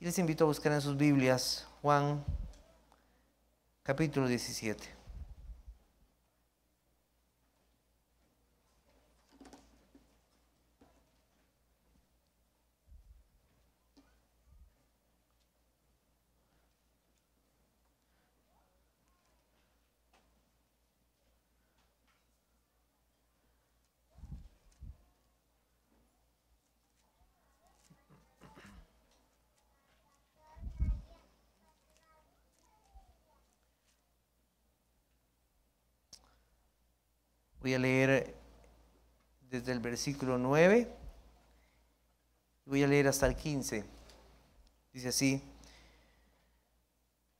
Y les invito a buscar en sus Biblias Juan capítulo 17. Voy a leer desde el versículo 9. Voy a leer hasta el 15. Dice así,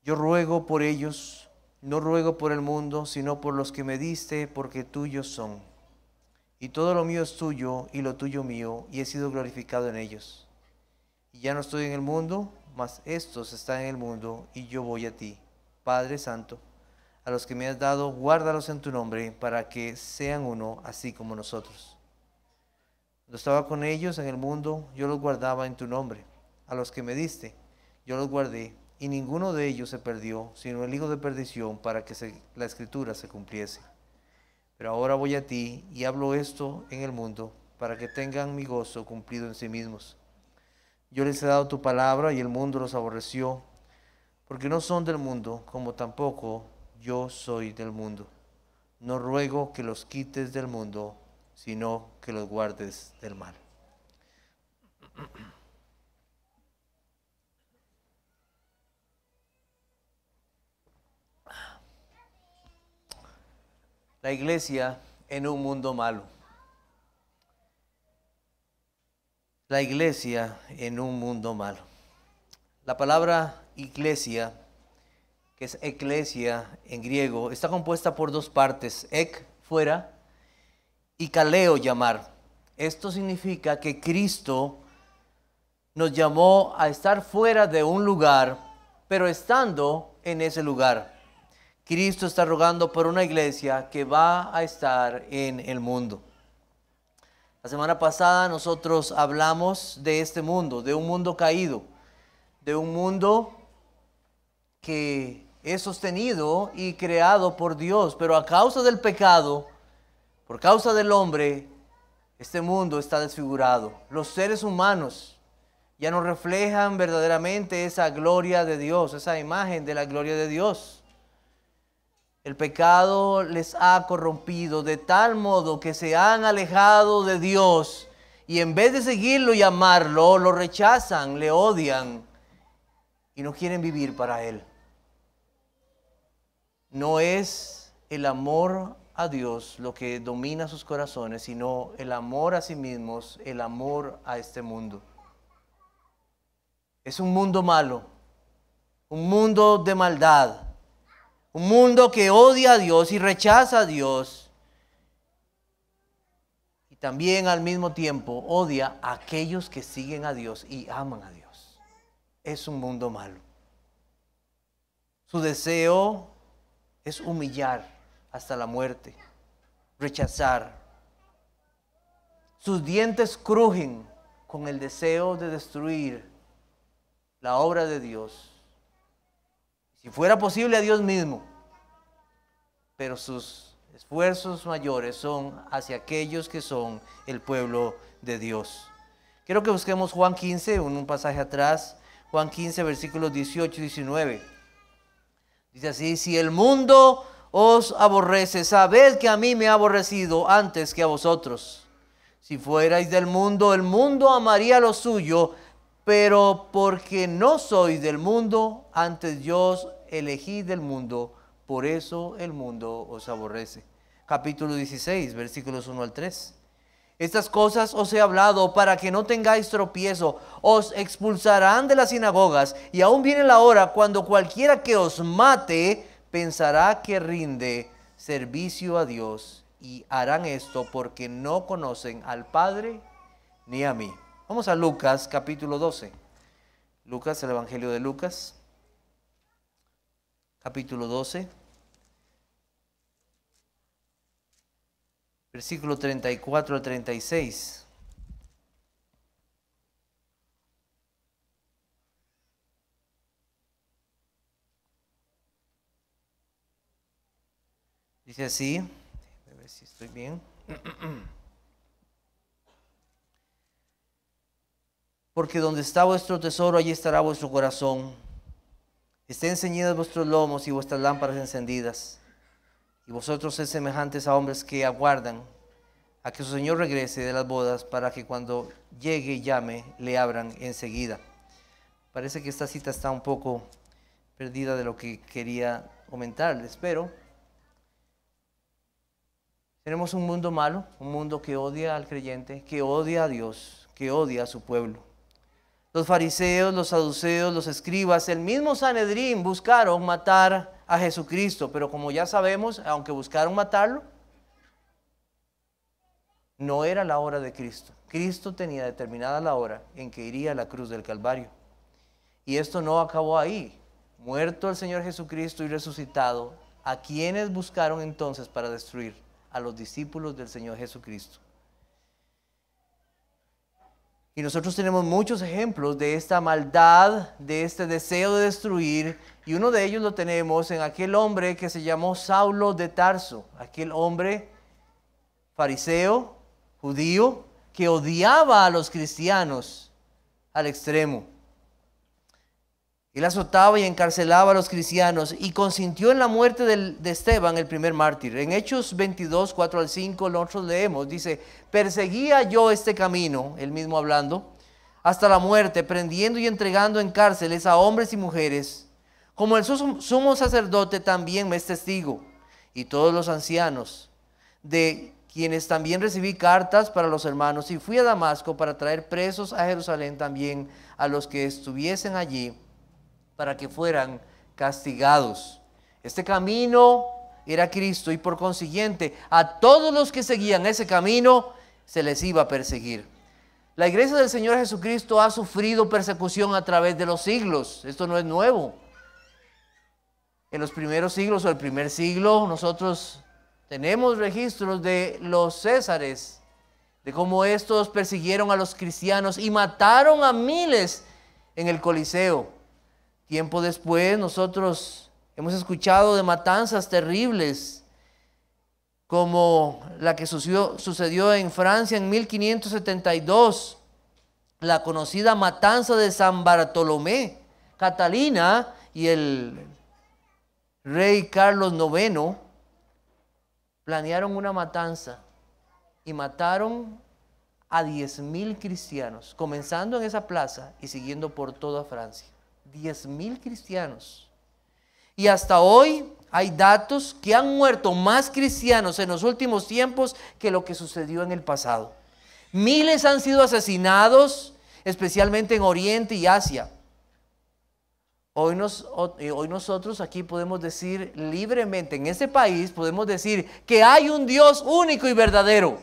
yo ruego por ellos, no ruego por el mundo, sino por los que me diste, porque tuyos son. Y todo lo mío es tuyo y lo tuyo mío, y he sido glorificado en ellos. Y ya no estoy en el mundo, mas estos están en el mundo, y yo voy a ti, Padre Santo a los que me has dado, guárdalos en tu nombre para que sean uno así como nosotros. Cuando estaba con ellos en el mundo, yo los guardaba en tu nombre. A los que me diste, yo los guardé, y ninguno de ellos se perdió, sino el hijo de perdición para que la escritura se cumpliese. Pero ahora voy a ti y hablo esto en el mundo, para que tengan mi gozo cumplido en sí mismos. Yo les he dado tu palabra y el mundo los aborreció, porque no son del mundo, como tampoco yo soy del mundo. No ruego que los quites del mundo, sino que los guardes del mal. La iglesia en un mundo malo. La iglesia en un mundo malo. La palabra iglesia que es eclesia en griego, está compuesta por dos partes, ek, fuera, y kaleo, llamar. Esto significa que Cristo nos llamó a estar fuera de un lugar, pero estando en ese lugar. Cristo está rogando por una iglesia que va a estar en el mundo. La semana pasada nosotros hablamos de este mundo, de un mundo caído, de un mundo que es sostenido y creado por Dios, pero a causa del pecado, por causa del hombre, este mundo está desfigurado. Los seres humanos ya no reflejan verdaderamente esa gloria de Dios, esa imagen de la gloria de Dios. El pecado les ha corrompido de tal modo que se han alejado de Dios y en vez de seguirlo y amarlo, lo rechazan, le odian y no quieren vivir para Él. No es el amor a Dios lo que domina sus corazones, sino el amor a sí mismos, el amor a este mundo. Es un mundo malo, un mundo de maldad, un mundo que odia a Dios y rechaza a Dios. Y también al mismo tiempo odia a aquellos que siguen a Dios y aman a Dios. Es un mundo malo. Su deseo es humillar hasta la muerte, rechazar. Sus dientes crujen con el deseo de destruir la obra de Dios. Si fuera posible a Dios mismo, pero sus esfuerzos mayores son hacia aquellos que son el pueblo de Dios. Quiero que busquemos Juan 15, un, pasaje atrás, Juan 15, versículos 18 y 19. Dice así, si el mundo os aborrece, sabed que a mí me ha aborrecido antes que a vosotros. Si fuerais del mundo, el mundo amaría lo suyo, pero porque no sois del mundo, antes yo os elegí del mundo, por eso el mundo os aborrece. Capítulo 16, versículos 1 al 3. Estas cosas os he hablado para que no tengáis tropiezo. Os expulsarán de las sinagogas y aún viene la hora cuando cualquiera que os mate pensará que rinde servicio a Dios y harán esto porque no conocen al Padre ni a mí. Vamos a Lucas capítulo 12. Lucas, el Evangelio de Lucas, capítulo 12. versículo 34 al 36. Dice así, a ver si estoy bien. Porque donde está vuestro tesoro, allí estará vuestro corazón. Estén ceñidos vuestros lomos y vuestras lámparas encendidas. Y vosotros es semejantes a hombres que aguardan a que su Señor regrese de las bodas para que cuando llegue y llame le abran enseguida. Parece que esta cita está un poco perdida de lo que quería comentarles, pero tenemos un mundo malo, un mundo que odia al creyente, que odia a Dios, que odia a su pueblo. Los fariseos, los saduceos, los escribas, el mismo Sanedrín buscaron matar a Jesucristo, pero como ya sabemos, aunque buscaron matarlo, no era la hora de Cristo. Cristo tenía determinada la hora en que iría a la cruz del Calvario. Y esto no acabó ahí. Muerto el Señor Jesucristo y resucitado, ¿a quienes buscaron entonces para destruir? A los discípulos del Señor Jesucristo. Y nosotros tenemos muchos ejemplos de esta maldad, de este deseo de destruir, y uno de ellos lo tenemos en aquel hombre que se llamó Saulo de Tarso, aquel hombre fariseo, judío, que odiaba a los cristianos al extremo. Él azotaba y encarcelaba a los cristianos y consintió en la muerte de Esteban, el primer mártir. En Hechos 22, 4 al 5, nosotros leemos, dice, perseguía yo este camino, él mismo hablando, hasta la muerte, prendiendo y entregando en cárceles a hombres y mujeres, como el sumo sacerdote también me es testigo, y todos los ancianos, de quienes también recibí cartas para los hermanos, y fui a Damasco para traer presos a Jerusalén también a los que estuviesen allí para que fueran castigados. Este camino era Cristo y por consiguiente a todos los que seguían ese camino se les iba a perseguir. La iglesia del Señor Jesucristo ha sufrido persecución a través de los siglos. Esto no es nuevo. En los primeros siglos o el primer siglo nosotros tenemos registros de los césares, de cómo estos persiguieron a los cristianos y mataron a miles en el Coliseo. Tiempo después nosotros hemos escuchado de matanzas terribles como la que sucedió, en Francia en 1572, la conocida matanza de San Bartolomé. Catalina y el rey Carlos IX planearon una matanza y mataron a 10.000 cristianos, comenzando en esa plaza y siguiendo por toda Francia mil cristianos. Y hasta hoy hay datos que han muerto más cristianos en los últimos tiempos que lo que sucedió en el pasado. Miles han sido asesinados, especialmente en Oriente y Asia. Hoy, eh, nosotros aquí podemos decir libremente, en este país podemos decir que hay un Dios único y verdadero,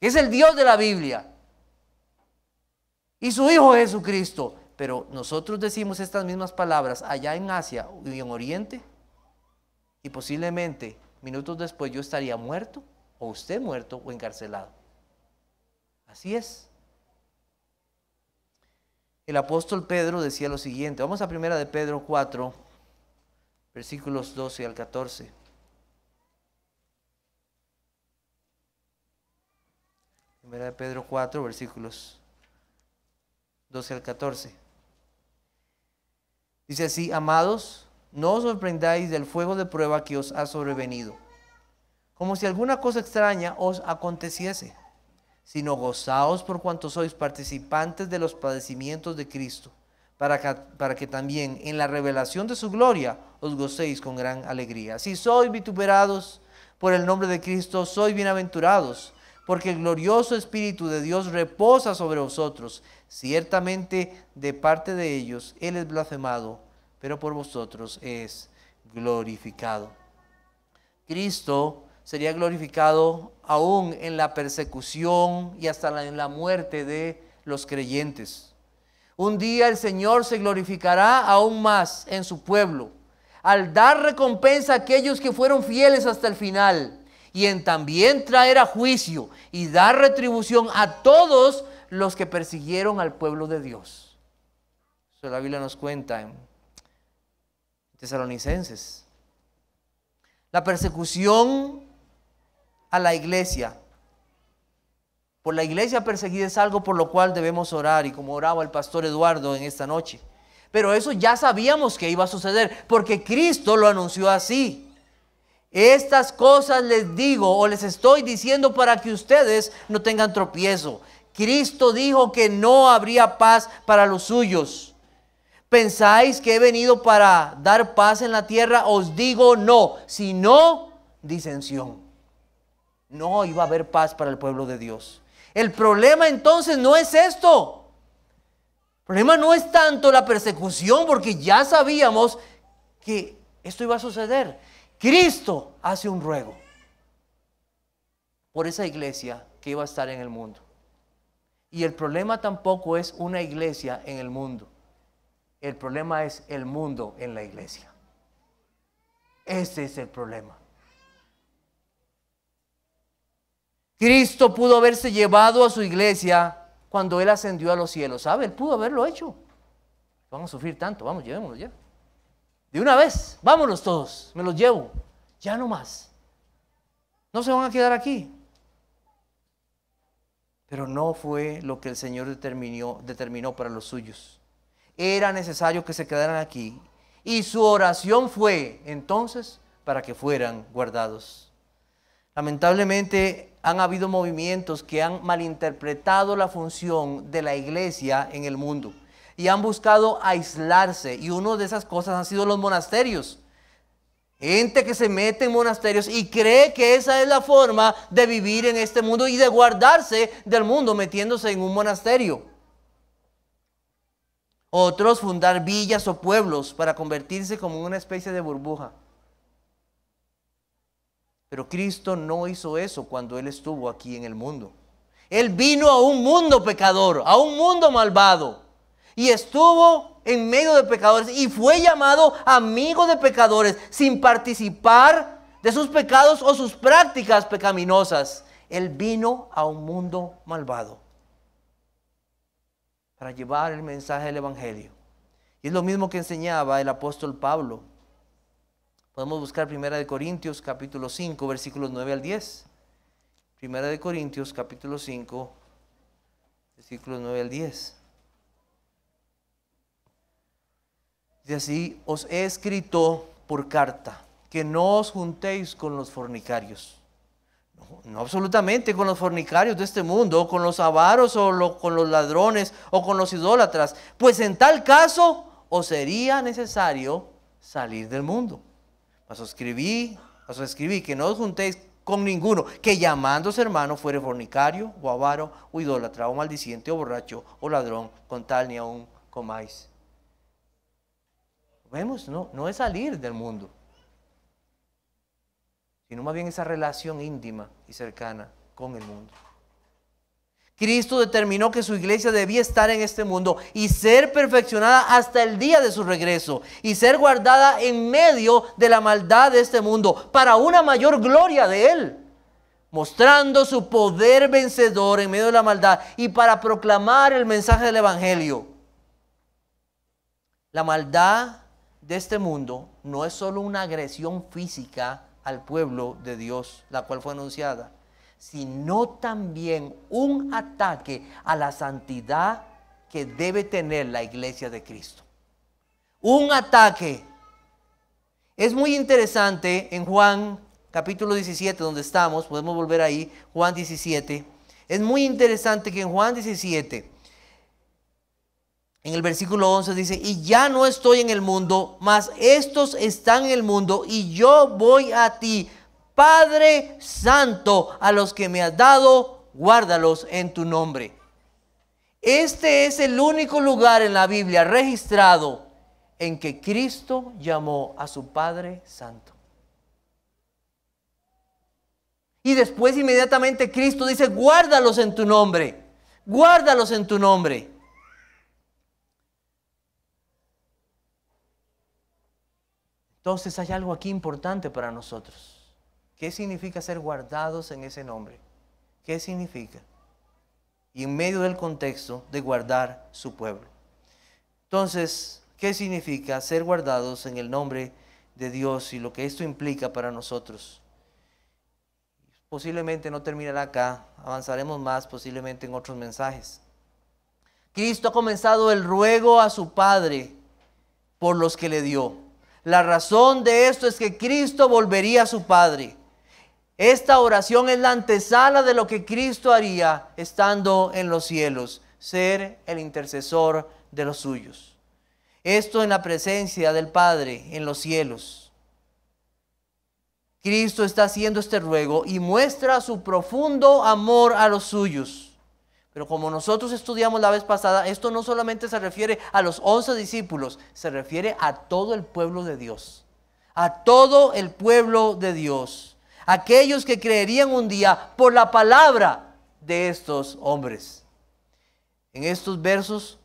que es el Dios de la Biblia, y su Hijo Jesucristo, pero nosotros decimos estas mismas palabras allá en Asia y en Oriente y posiblemente minutos después yo estaría muerto o usted muerto o encarcelado. Así es. El apóstol Pedro decía lo siguiente, vamos a primera de Pedro 4, versículos 12 al 14. Primera de Pedro 4, versículos 12 al 14. Dice así, amados, no os sorprendáis del fuego de prueba que os ha sobrevenido, como si alguna cosa extraña os aconteciese, sino gozaos por cuanto sois participantes de los padecimientos de Cristo, para que, para que también en la revelación de su gloria os gocéis con gran alegría. Si sois vituperados por el nombre de Cristo, sois bienaventurados porque el glorioso Espíritu de Dios reposa sobre vosotros. Ciertamente de parte de ellos Él es blasfemado, pero por vosotros es glorificado. Cristo sería glorificado aún en la persecución y hasta en la muerte de los creyentes. Un día el Señor se glorificará aún más en su pueblo, al dar recompensa a aquellos que fueron fieles hasta el final y en también traer a juicio y dar retribución a todos los que persiguieron al pueblo de Dios. Eso la Biblia nos cuenta en Tesalonicenses. La persecución a la iglesia. Por la iglesia perseguida es algo por lo cual debemos orar y como oraba el pastor Eduardo en esta noche. Pero eso ya sabíamos que iba a suceder porque Cristo lo anunció así. Estas cosas les digo o les estoy diciendo para que ustedes no tengan tropiezo. Cristo dijo que no habría paz para los suyos. ¿Pensáis que he venido para dar paz en la tierra? Os digo no, sino disensión. No iba a haber paz para el pueblo de Dios. El problema entonces no es esto. El problema no es tanto la persecución, porque ya sabíamos que esto iba a suceder. Cristo hace un ruego por esa iglesia que iba a estar en el mundo. Y el problema tampoco es una iglesia en el mundo. El problema es el mundo en la iglesia. Ese es el problema. Cristo pudo haberse llevado a su iglesia cuando Él ascendió a los cielos. ¿Sabe? Él pudo haberlo hecho. Vamos a sufrir tanto. Vamos, llevémoslo ya. De una vez, vámonos todos, me los llevo. Ya no más. No se van a quedar aquí. Pero no fue lo que el Señor determinó, determinó para los suyos. Era necesario que se quedaran aquí. Y su oración fue entonces para que fueran guardados. Lamentablemente han habido movimientos que han malinterpretado la función de la iglesia en el mundo y han buscado aislarse. Y una de esas cosas han sido los monasterios. Gente que se mete en monasterios y cree que esa es la forma de vivir en este mundo y de guardarse del mundo metiéndose en un monasterio. Otros fundar villas o pueblos para convertirse como una especie de burbuja. Pero Cristo no hizo eso cuando Él estuvo aquí en el mundo. Él vino a un mundo pecador, a un mundo malvado y estuvo en medio de pecadores y fue llamado amigo de pecadores sin participar de sus pecados o sus prácticas pecaminosas. Él vino a un mundo malvado para llevar el mensaje del Evangelio. Y es lo mismo que enseñaba el apóstol Pablo. Podemos buscar 1 Corintios capítulo 5 versículos 9 al 10. 1 Corintios capítulo 5 versículos 9 al 10. así os he escrito por carta, que no os juntéis con los fornicarios. No, absolutamente con los fornicarios de este mundo, o con los avaros, o con los ladrones, o con los idólatras. Pues en tal caso os sería necesario salir del mundo. escribí, os escribí que no os juntéis con ninguno que llamándose hermano fuere fornicario, o avaro, o idólatra, o maldiciente, o borracho, o ladrón, con tal ni aún comáis vemos, no, no es salir del mundo, sino más bien esa relación íntima y cercana con el mundo. Cristo determinó que su iglesia debía estar en este mundo y ser perfeccionada hasta el día de su regreso y ser guardada en medio de la maldad de este mundo para una mayor gloria de Él, mostrando su poder vencedor en medio de la maldad y para proclamar el mensaje del Evangelio. La maldad de este mundo no es solo una agresión física al pueblo de Dios, la cual fue anunciada, sino también un ataque a la santidad que debe tener la iglesia de Cristo. Un ataque. Es muy interesante en Juan capítulo 17, donde estamos, podemos volver ahí, Juan 17. Es muy interesante que en Juan 17 en el versículo 11 dice, y ya no estoy en el mundo, mas estos están en el mundo, y yo voy a ti, Padre Santo, a los que me has dado, guárdalos en tu nombre. Este es el único lugar en la Biblia registrado en que Cristo llamó a su Padre Santo. Y después inmediatamente Cristo dice, guárdalos en tu nombre, guárdalos en tu nombre. Entonces hay algo aquí importante para nosotros. ¿Qué significa ser guardados en ese nombre? ¿Qué significa? Y en medio del contexto de guardar su pueblo. Entonces, ¿qué significa ser guardados en el nombre de Dios y lo que esto implica para nosotros? Posiblemente no terminará acá, avanzaremos más posiblemente en otros mensajes. Cristo ha comenzado el ruego a su Padre por los que le dio. La razón de esto es que Cristo volvería a su Padre. Esta oración es la antesala de lo que Cristo haría estando en los cielos, ser el intercesor de los suyos. Esto en la presencia del Padre en los cielos. Cristo está haciendo este ruego y muestra su profundo amor a los suyos. Pero como nosotros estudiamos la vez pasada, esto no solamente se refiere a los once discípulos, se refiere a todo el pueblo de Dios. A todo el pueblo de Dios. Aquellos que creerían un día por la palabra de estos hombres. En estos versos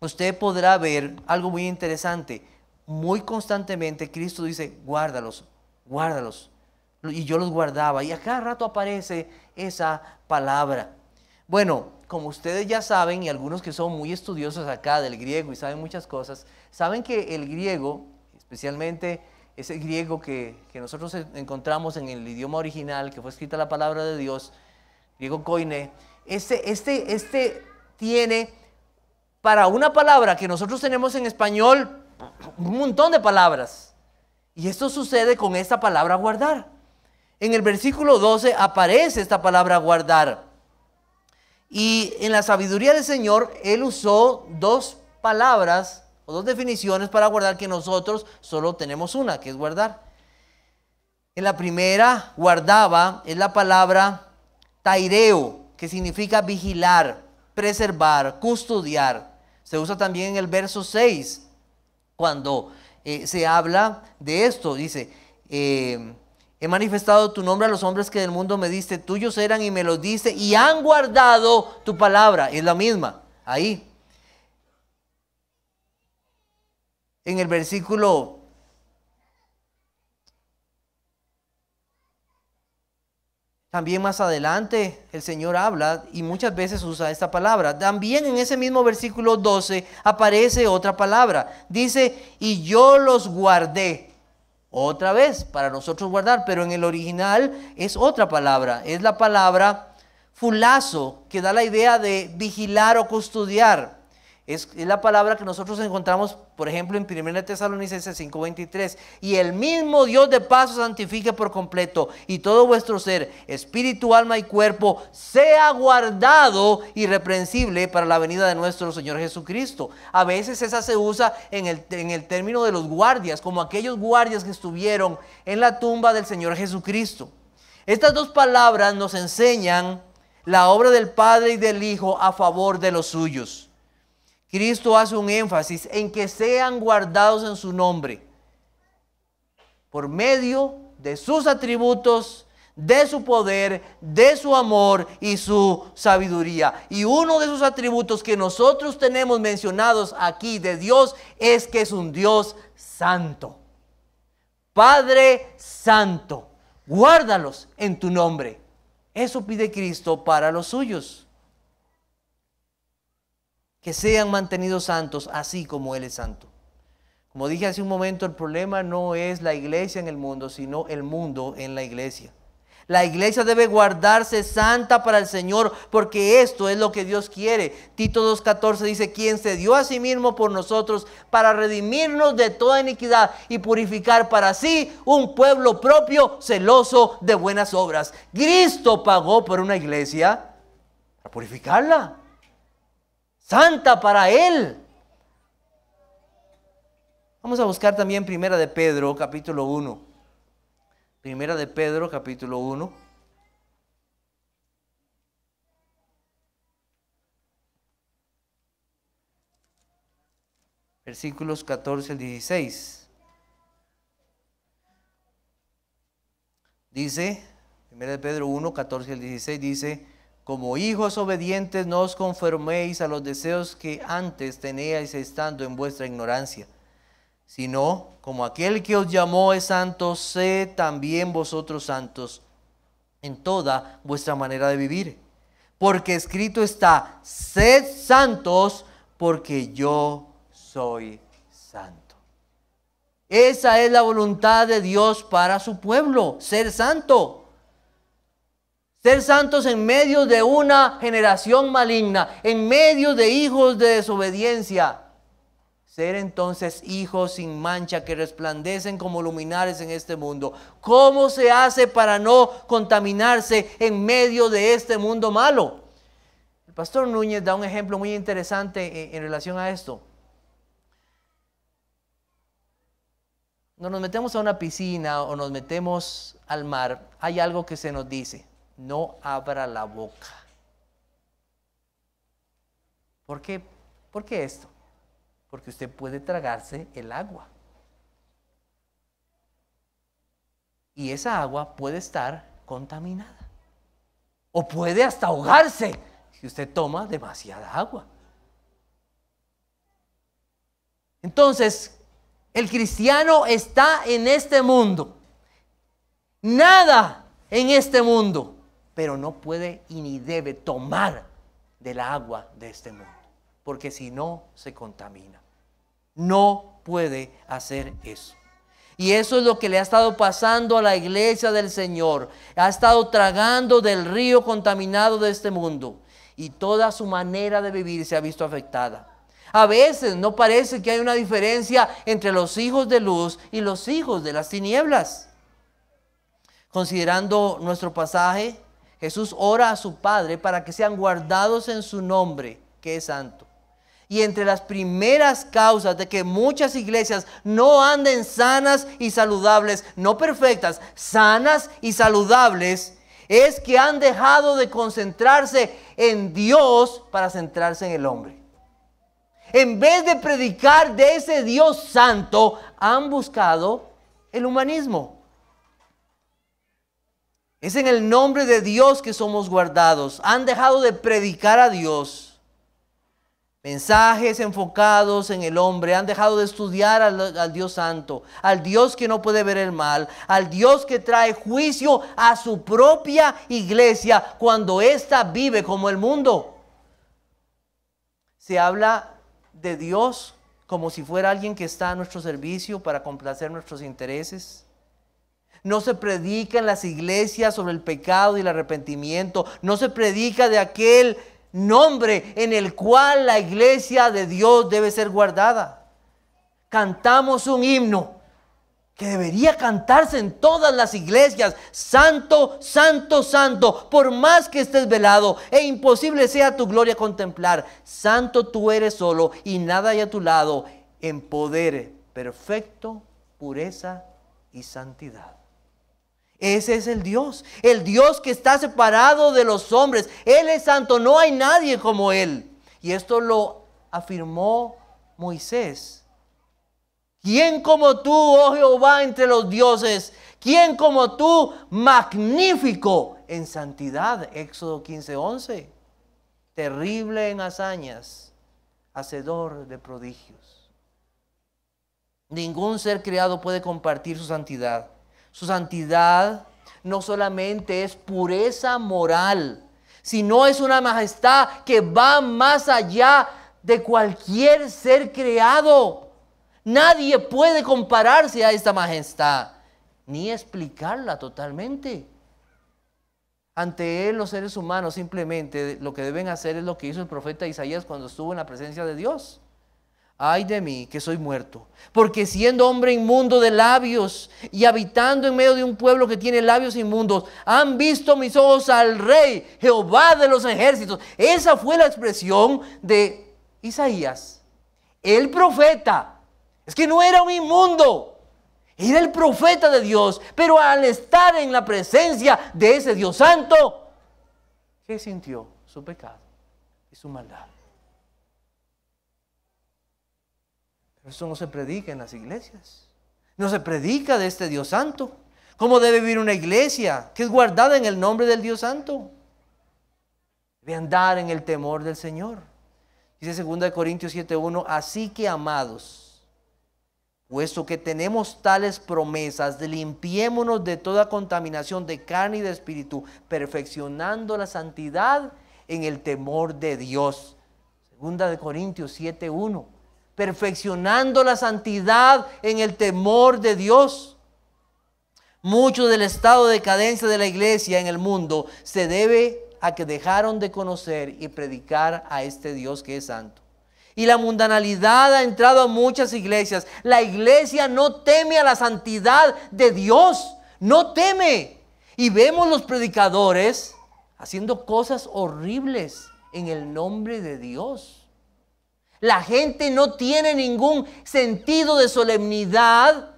usted podrá ver algo muy interesante. Muy constantemente Cristo dice, guárdalos, guárdalos. Y yo los guardaba. Y a cada rato aparece esa palabra. Bueno, como ustedes ya saben, y algunos que son muy estudiosos acá del griego y saben muchas cosas, saben que el griego, especialmente ese griego que, nosotros encontramos en el idioma original, que fue escrita la palabra de Dios, griego coine, este, este, este tiene para una palabra que nosotros tenemos en español un montón de palabras. Y esto sucede con esta palabra guardar. En el versículo 12 aparece esta palabra guardar. Y en la sabiduría del Señor, Él usó dos palabras o dos definiciones para guardar que nosotros solo tenemos una, que es guardar. En la primera, guardaba, es la palabra taireo, que significa vigilar, preservar, custodiar. Se usa también en el verso 6, cuando eh, se habla de esto, dice, eh, He manifestado tu nombre a los hombres que del mundo me diste, tuyos eran y me los diste, y han guardado tu palabra. Es la misma, ahí. En el versículo También más adelante el Señor habla y muchas veces usa esta palabra. También en ese mismo versículo 12 aparece otra palabra. Dice, y yo los guardé otra vez para nosotros guardar, pero en el original es otra palabra, es la palabra fulazo, que da la idea de vigilar o custodiar. Es, la palabra que nosotros encontramos, por ejemplo, en 1 Tesalonicenses 5:23. Y el mismo Dios de paz os santifique por completo, y todo vuestro ser, espíritu, alma y cuerpo, sea guardado irreprensible para la venida de nuestro Señor Jesucristo. A veces esa se usa en el término de los guardias, como aquellos guardias que estuvieron en la tumba del Señor Jesucristo. Estas dos palabras nos enseñan la obra del Padre y del Hijo a favor de los suyos. Cristo hace un énfasis en que sean guardados en su nombre por medio de sus atributos, de su poder, de su amor y su sabiduría. Y uno de sus atributos que nosotros tenemos mencionados aquí de Dios es que es un Dios santo. Padre Santo, guárdalos en tu nombre. Eso pide Cristo para los suyos que sean mantenidos santos, así como Él es santo. Como dije hace un momento, el problema no es la iglesia en el mundo, sino el mundo en la iglesia. La iglesia debe guardarse santa para el Señor, porque esto es lo que Dios quiere. Tito 2.14 dice, quien se dio a sí mismo por nosotros para redimirnos de toda iniquidad y purificar para sí un pueblo propio celoso de buenas obras. Cristo pagó por una iglesia para purificarla santa para él. Vamos a buscar también Primera de Pedro, capítulo 1. Primera de Pedro, capítulo 1. Versículos 14 al 16. Dice, Primera de Pedro 1, 14 al 16, dice, como hijos obedientes no os conforméis a los deseos que antes teníais estando en vuestra ignorancia, sino como aquel que os llamó es santo, sé también vosotros santos en toda vuestra manera de vivir. Porque escrito está, sed santos porque yo soy santo. Esa es la voluntad de Dios para su pueblo, ser santo. Ser santos en medio de una generación maligna, en medio de hijos de desobediencia. Ser entonces hijos sin mancha que resplandecen como luminares en este mundo. ¿Cómo se hace para no contaminarse en medio de este mundo malo? El pastor Núñez da un ejemplo muy interesante en relación a esto. Cuando nos metemos a una piscina o nos metemos al mar, hay algo que se nos dice no abra la boca. ¿Por qué? ¿Por qué esto? Porque usted puede tragarse el agua. Y esa agua puede estar contaminada. O puede hasta ahogarse si usted toma demasiada agua. Entonces, el cristiano está en este mundo. Nada en este mundo pero no puede y ni debe tomar del agua de este mundo, porque si no, se contamina. No puede hacer eso. Y eso es lo que le ha estado pasando a la iglesia del Señor. Ha estado tragando del río contaminado de este mundo. Y toda su manera de vivir se ha visto afectada. A veces no parece que hay una diferencia entre los hijos de luz y los hijos de las tinieblas. Considerando nuestro pasaje, Jesús ora a su Padre para que sean guardados en su nombre, que es santo. Y entre las primeras causas de que muchas iglesias no anden sanas y saludables, no perfectas, sanas y saludables, es que han dejado de concentrarse en Dios para centrarse en el hombre. En vez de predicar de ese Dios santo, han buscado el humanismo. Es en el nombre de Dios que somos guardados. Han dejado de predicar a Dios. Mensajes enfocados en el hombre. Han dejado de estudiar al, Dios Santo. Al Dios que no puede ver el mal. Al Dios que trae juicio a su propia iglesia cuando ésta vive como el mundo. Se habla de Dios como si fuera alguien que está a nuestro servicio para complacer nuestros intereses no se predica en las iglesias sobre el pecado y el arrepentimiento. No se predica de aquel nombre en el cual la iglesia de Dios debe ser guardada. Cantamos un himno que debería cantarse en todas las iglesias. Santo, santo, santo, por más que estés velado e imposible sea tu gloria contemplar, santo tú eres solo y nada hay a tu lado en poder perfecto, pureza y santidad. Ese es el Dios, el Dios que está separado de los hombres. Él es santo, no hay nadie como Él. Y esto lo afirmó Moisés. ¿Quién como tú, oh Jehová, entre los dioses? ¿Quién como tú, magnífico en santidad? Éxodo 15:11. Terrible en hazañas, hacedor de prodigios. Ningún ser creado puede compartir su santidad. Su santidad no solamente es pureza moral, sino es una majestad que va más allá de cualquier ser creado. Nadie puede compararse a esta majestad, ni explicarla totalmente. Ante él los seres humanos simplemente lo que deben hacer es lo que hizo el profeta Isaías cuando estuvo en la presencia de Dios ay de mí que soy muerto, porque siendo hombre inmundo de labios y habitando en medio de un pueblo que tiene labios inmundos, han visto mis ojos al rey, Jehová de los ejércitos. Esa fue la expresión de Isaías, el profeta. Es que no era un inmundo, era el profeta de Dios, pero al estar en la presencia de ese Dios santo, ¿qué sintió? Su pecado y su maldad. Eso no se predica en las iglesias. No se predica de este Dios Santo. ¿Cómo debe vivir una iglesia que es guardada en el nombre del Dios Santo? Debe andar en el temor del Señor. Dice 2 Corintios 7:1, así que amados, puesto que tenemos tales promesas, limpiémonos de toda contaminación de carne y de espíritu, perfeccionando la santidad en el temor de Dios. 2 Corintios 7:1 perfeccionando la santidad en el temor de Dios. Mucho del estado de decadencia de la iglesia en el mundo se debe a que dejaron de conocer y predicar a este Dios que es santo. Y la mundanalidad ha entrado a muchas iglesias. La iglesia no teme a la santidad de Dios, no teme. Y vemos los predicadores haciendo cosas horribles en el nombre de Dios. La gente no tiene ningún sentido de solemnidad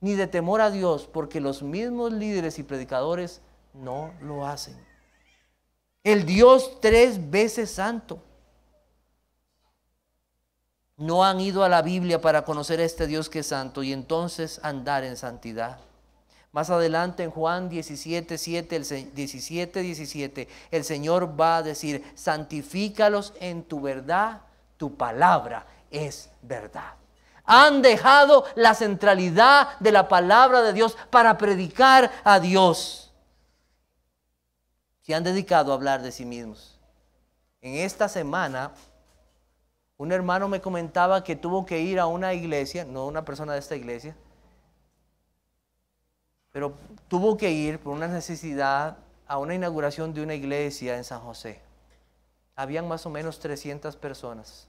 ni de temor a Dios porque los mismos líderes y predicadores no lo hacen. El Dios tres veces santo. No han ido a la Biblia para conocer a este Dios que es santo y entonces andar en santidad. Más adelante en Juan 17, 7, el 17, 17, el Señor va a decir, santifícalos en tu verdad tu palabra es verdad. Han dejado la centralidad de la palabra de Dios para predicar a Dios. Se han dedicado a hablar de sí mismos. En esta semana, un hermano me comentaba que tuvo que ir a una iglesia, no una persona de esta iglesia, pero tuvo que ir por una necesidad a una inauguración de una iglesia en San José habían más o menos 300 personas.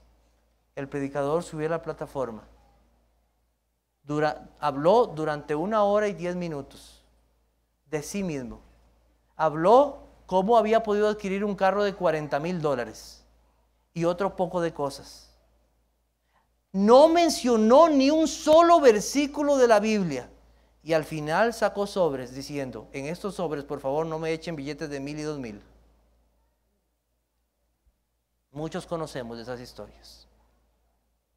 El predicador subió a la plataforma. habló durante una hora y diez minutos de sí mismo. Habló cómo había podido adquirir un carro de 40 mil dólares y otro poco de cosas. No mencionó ni un solo versículo de la Biblia. Y al final sacó sobres diciendo, en estos sobres por favor no me echen billetes de mil y dos mil. Muchos conocemos de esas historias.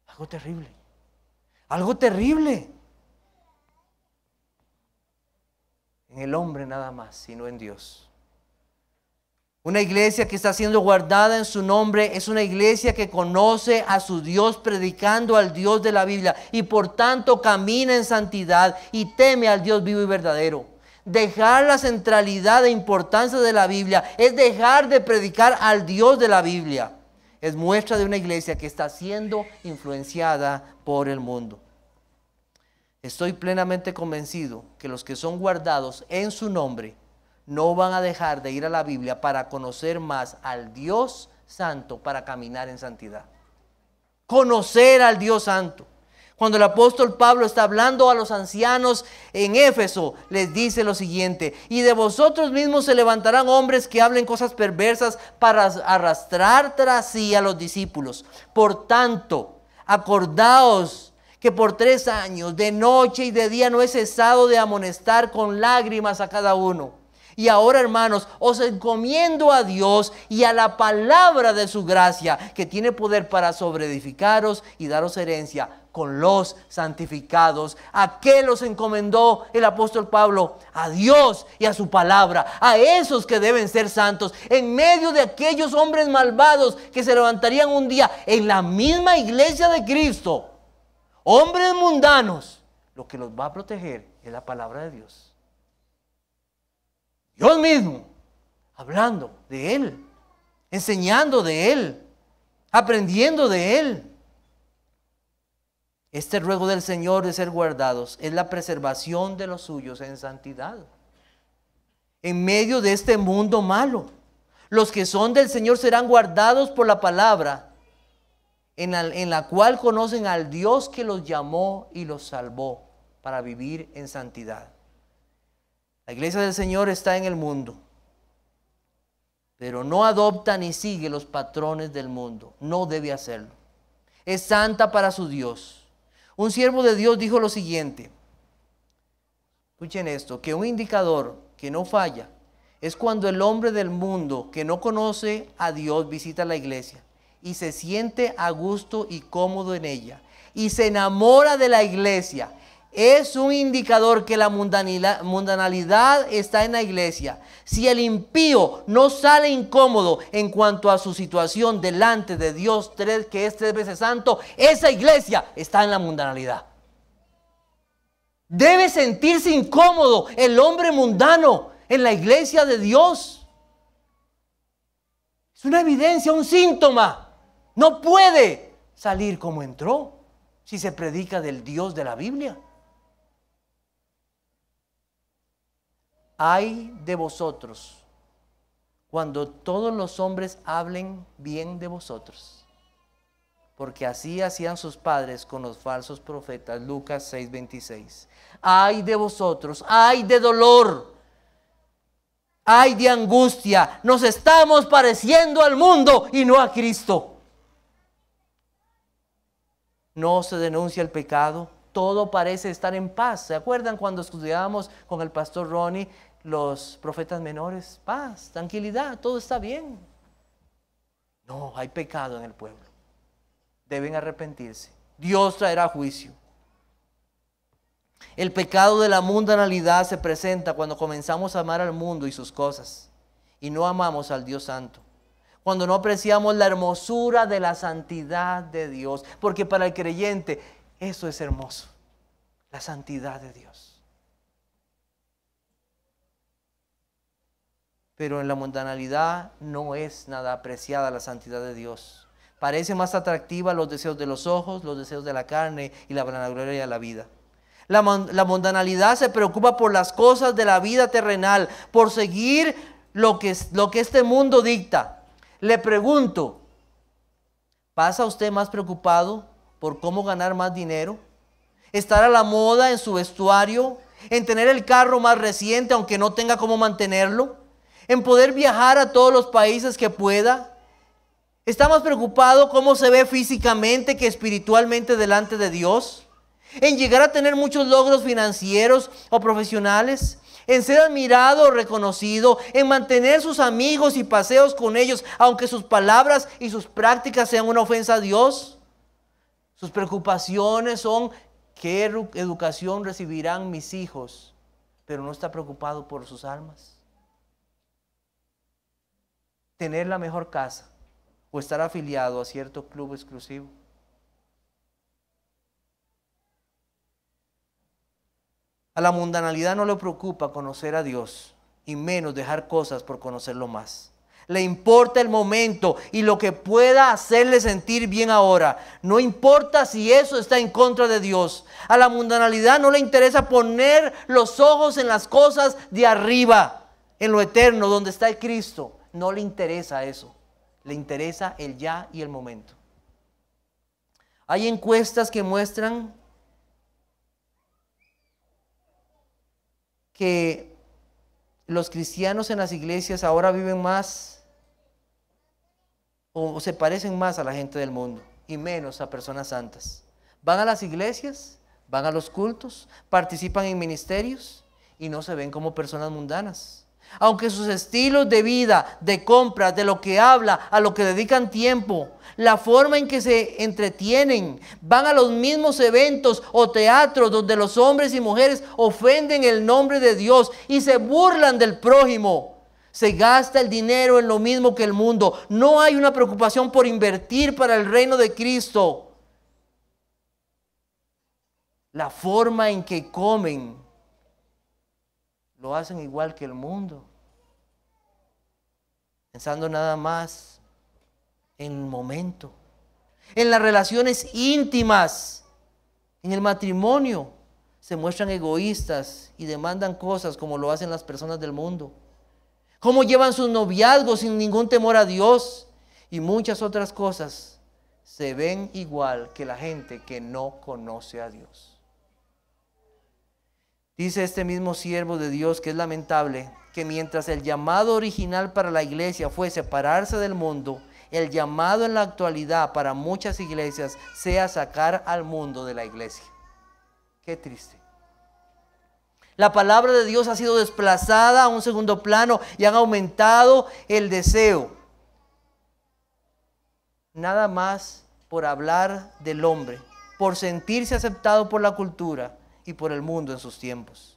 Algo terrible. Algo terrible. En el hombre nada más, sino en Dios. Una iglesia que está siendo guardada en su nombre es una iglesia que conoce a su Dios predicando al Dios de la Biblia y por tanto camina en santidad y teme al Dios vivo y verdadero. Dejar la centralidad e importancia de la Biblia es dejar de predicar al Dios de la Biblia es muestra de una iglesia que está siendo influenciada por el mundo. Estoy plenamente convencido que los que son guardados en su nombre no van a dejar de ir a la Biblia para conocer más al Dios Santo, para caminar en santidad. Conocer al Dios Santo. Cuando el apóstol Pablo está hablando a los ancianos en Éfeso, les dice lo siguiente, y de vosotros mismos se levantarán hombres que hablen cosas perversas para arrastrar tras sí a los discípulos. Por tanto, acordaos que por tres años, de noche y de día, no he cesado de amonestar con lágrimas a cada uno. Y ahora, hermanos, os encomiendo a Dios y a la palabra de su gracia, que tiene poder para sobreedificaros y daros herencia con los santificados. ¿A qué los encomendó el apóstol Pablo? A Dios y a su palabra, a esos que deben ser santos, en medio de aquellos hombres malvados que se levantarían un día en la misma iglesia de Cristo, hombres mundanos. Lo que los va a proteger es la palabra de Dios. Dios mismo, hablando de Él, enseñando de Él, aprendiendo de Él. Este ruego del Señor de ser guardados es la preservación de los suyos en santidad. En medio de este mundo malo, los que son del Señor serán guardados por la palabra, en la, en la cual conocen al Dios que los llamó y los salvó para vivir en santidad. La iglesia del Señor está en el mundo, pero no adopta ni sigue los patrones del mundo. No debe hacerlo. Es santa para su Dios. Un siervo de Dios dijo lo siguiente. Escuchen esto, que un indicador que no falla es cuando el hombre del mundo que no conoce a Dios visita la iglesia y se siente a gusto y cómodo en ella y se enamora de la iglesia es un indicador que la mundanalidad está en la iglesia. Si el impío no sale incómodo en cuanto a su situación delante de Dios, tres, que es tres veces santo, esa iglesia está en la mundanalidad. Debe sentirse incómodo el hombre mundano en la iglesia de Dios. Es una evidencia, un síntoma. No puede salir como entró si se predica del Dios de la Biblia. Ay de vosotros cuando todos los hombres hablen bien de vosotros, porque así hacían sus padres con los falsos profetas. Lucas 6:26. Ay de vosotros, ay de dolor, ay de angustia. Nos estamos pareciendo al mundo y no a Cristo. No se denuncia el pecado, todo parece estar en paz. ¿Se acuerdan cuando estudiábamos con el pastor Ronnie los profetas menores? Paz, tranquilidad, todo está bien. No, hay pecado en el pueblo. Deben arrepentirse. Dios traerá juicio. El pecado de la mundanalidad se presenta cuando comenzamos a amar al mundo y sus cosas y no amamos al Dios Santo. Cuando no apreciamos la hermosura de la santidad de Dios. Porque para el creyente eso es hermoso, la santidad de Dios. Pero en la mundanalidad no es nada apreciada la santidad de Dios. Parece más atractiva los deseos de los ojos, los deseos de la carne y la vanagloria de la vida. La, mundanalidad se preocupa por las cosas de la vida terrenal, por seguir lo que, lo que este mundo dicta. Le pregunto, ¿pasa usted más preocupado por cómo ganar más dinero, estar a la moda en su vestuario, en tener el carro más reciente aunque no tenga cómo mantenerlo, en poder viajar a todos los países que pueda. Está más preocupado cómo se ve físicamente que espiritualmente delante de Dios, en llegar a tener muchos logros financieros o profesionales, en ser admirado o reconocido, en mantener sus amigos y paseos con ellos, aunque sus palabras y sus prácticas sean una ofensa a Dios. Sus preocupaciones son qué educación recibirán mis hijos, pero no está preocupado por sus almas. Tener la mejor casa o estar afiliado a cierto club exclusivo. A la mundanalidad no le preocupa conocer a Dios y menos dejar cosas por conocerlo más. Le importa el momento y lo que pueda hacerle sentir bien ahora. No importa si eso está en contra de Dios. A la mundanalidad no le interesa poner los ojos en las cosas de arriba, en lo eterno, donde está el Cristo. No le interesa eso. Le interesa el ya y el momento. Hay encuestas que muestran que los cristianos en las iglesias ahora viven más o se parecen más a la gente del mundo y menos a personas santas. Van a las iglesias, van a los cultos, participan en ministerios y no se ven como personas mundanas. Aunque sus estilos de vida, de compra, de lo que habla, a lo que dedican tiempo, la forma en que se entretienen, van a los mismos eventos o teatros donde los hombres y mujeres ofenden el nombre de Dios y se burlan del prójimo se gasta el dinero en lo mismo que el mundo. No hay una preocupación por invertir para el reino de Cristo. La forma en que comen lo hacen igual que el mundo. Pensando nada más en el momento, en las relaciones íntimas, en el matrimonio, se muestran egoístas y demandan cosas como lo hacen las personas del mundo cómo llevan sus noviazgos sin ningún temor a Dios y muchas otras cosas, se ven igual que la gente que no conoce a Dios. Dice este mismo siervo de Dios que es lamentable que mientras el llamado original para la iglesia fue separarse del mundo, el llamado en la actualidad para muchas iglesias sea sacar al mundo de la iglesia. Qué triste. La palabra de Dios ha sido desplazada a un segundo plano y han aumentado el deseo. Nada más por hablar del hombre, por sentirse aceptado por la cultura y por el mundo en sus tiempos.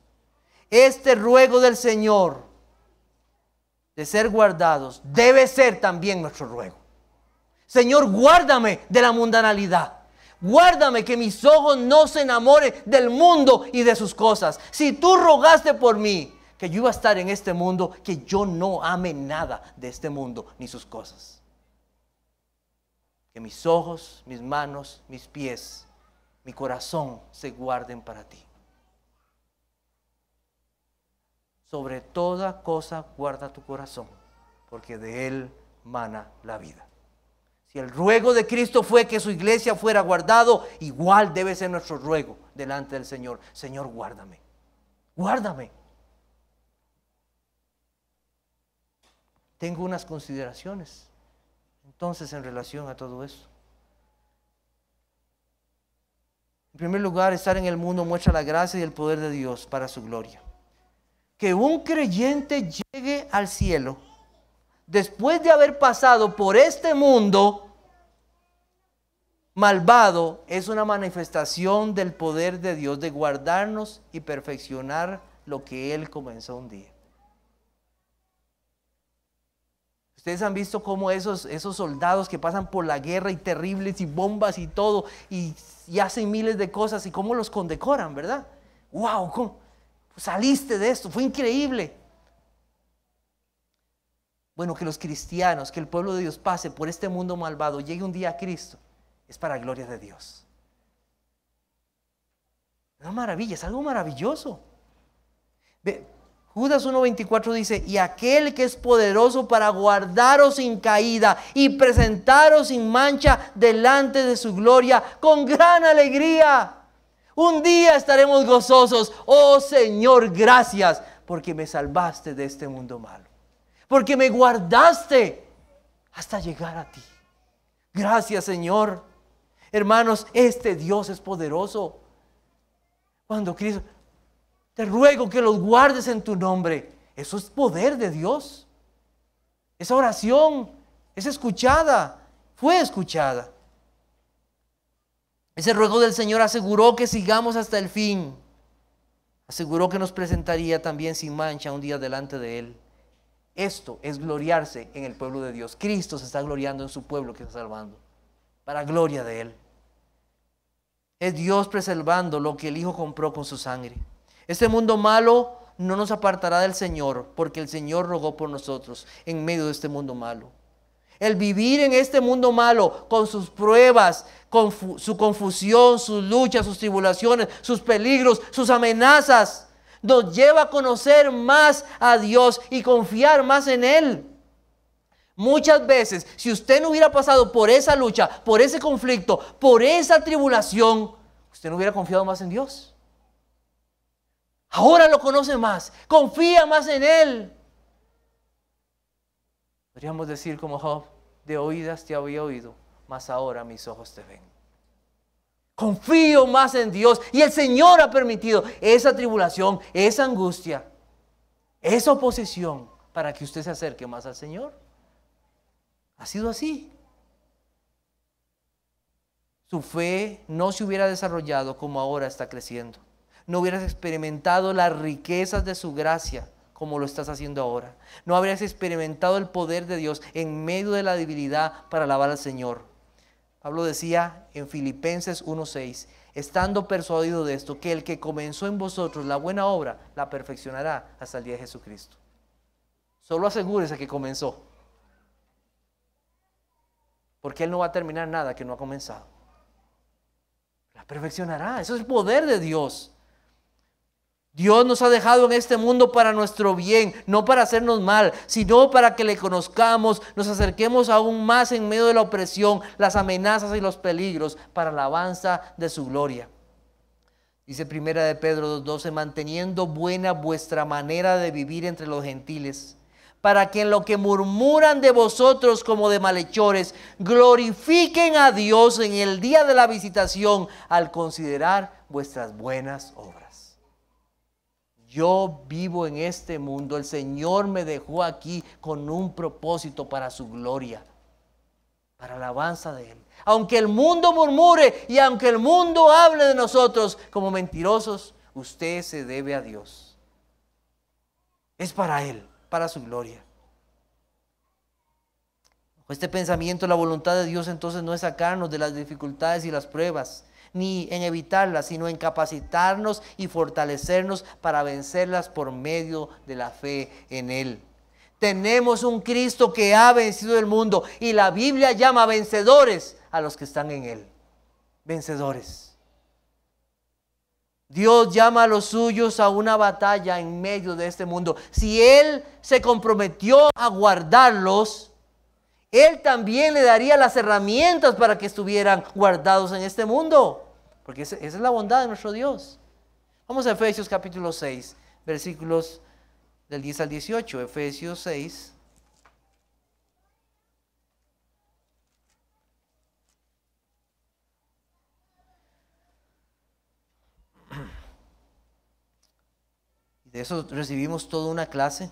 Este ruego del Señor de ser guardados debe ser también nuestro ruego. Señor, guárdame de la mundanalidad. Guárdame que mis ojos no se enamoren del mundo y de sus cosas. Si tú rogaste por mí que yo iba a estar en este mundo, que yo no ame nada de este mundo ni sus cosas. Que mis ojos, mis manos, mis pies, mi corazón se guarden para ti. Sobre toda cosa guarda tu corazón, porque de él mana la vida. Si el ruego de Cristo fue que su iglesia fuera guardado, igual debe ser nuestro ruego delante del Señor. Señor, guárdame. Guárdame. Tengo unas consideraciones entonces en relación a todo eso. En primer lugar, estar en el mundo muestra la gracia y el poder de Dios para su gloria. Que un creyente llegue al cielo después de haber pasado por este mundo malvado, es una manifestación del poder de Dios de guardarnos y perfeccionar lo que Él comenzó un día. Ustedes han visto cómo esos, esos, soldados que pasan por la guerra y terribles y bombas y todo y, hacen miles de cosas y cómo los condecoran, ¿verdad? ¡Wow! Saliste de esto, fue increíble bueno, que los cristianos, que el pueblo de Dios pase por este mundo malvado, llegue un día a Cristo, es para gloria de Dios. Una maravilla, es algo maravilloso. Ve, Judas 1.24 dice, y aquel que es poderoso para guardaros sin caída y presentaros sin mancha delante de su gloria con gran alegría. Un día estaremos gozosos. Oh Señor, gracias porque me salvaste de este mundo malo porque me guardaste hasta llegar a ti. Gracias Señor. Hermanos, este Dios es poderoso. Cuando Cristo, te ruego que los guardes en tu nombre. Eso es poder de Dios. Esa oración es escuchada, fue escuchada. Ese ruego del Señor aseguró que sigamos hasta el fin. Aseguró que nos presentaría también sin mancha un día delante de Él. Esto es gloriarse en el pueblo de Dios. Cristo se está gloriando en su pueblo que está salvando, para gloria de Él. Es Dios preservando lo que el Hijo compró con su sangre. Este mundo malo no nos apartará del Señor, porque el Señor rogó por nosotros en medio de este mundo malo. El vivir en este mundo malo, con sus pruebas, con su confusión, sus luchas, sus tribulaciones, sus peligros, sus amenazas, nos lleva a conocer más a Dios y confiar más en Él. Muchas veces, si usted no hubiera pasado por esa lucha, por ese conflicto, por esa tribulación, usted no hubiera confiado más en Dios. Ahora lo conoce más, confía más en Él. Podríamos decir como Job, de oídas te había oído, mas ahora mis ojos te ven confío más en Dios. Y el Señor ha permitido esa tribulación, esa angustia, esa oposición para que usted se acerque más al Señor. Ha sido así. Su fe no se hubiera desarrollado como ahora está creciendo. No hubieras experimentado las riquezas de su gracia como lo estás haciendo ahora. No habrías experimentado el poder de Dios en medio de la debilidad para alabar al Señor. Pablo decía en Filipenses 1.6, estando persuadido de esto, que el que comenzó en vosotros la buena obra, la perfeccionará hasta el día de Jesucristo. Solo asegúrese que comenzó. Porque Él no va a terminar nada que no ha comenzado. La perfeccionará. Eso es el poder de Dios. Dios nos ha dejado en este mundo para nuestro bien, no para hacernos mal, sino para que le conozcamos, nos acerquemos aún más en medio de la opresión, las amenazas y los peligros, para la avanza de su gloria. Dice primera de Pedro 2.12, manteniendo buena vuestra manera de vivir entre los gentiles, para que en lo que murmuran de vosotros como de malhechores, glorifiquen a Dios en el día de la visitación al considerar vuestras buenas obras. Yo vivo en este mundo. El Señor me dejó aquí con un propósito para su gloria, para la alabanza de Él. Aunque el mundo murmure y aunque el mundo hable de nosotros como mentirosos, usted se debe a Dios. Es para Él, para su gloria. Este pensamiento, la voluntad de Dios entonces no es sacarnos de las dificultades y las pruebas, ni en evitarlas, sino en capacitarnos y fortalecernos para vencerlas por medio de la fe en Él. Tenemos un Cristo que ha vencido el mundo y la Biblia llama vencedores a los que están en Él. Vencedores. Dios llama a los suyos a una batalla en medio de este mundo. Si Él se comprometió a guardarlos, Él también le daría las herramientas para que estuvieran guardados en este mundo. Porque esa es la bondad de nuestro Dios. Vamos a Efesios capítulo 6, versículos del 10 al 18. Efesios 6. De eso recibimos toda una clase.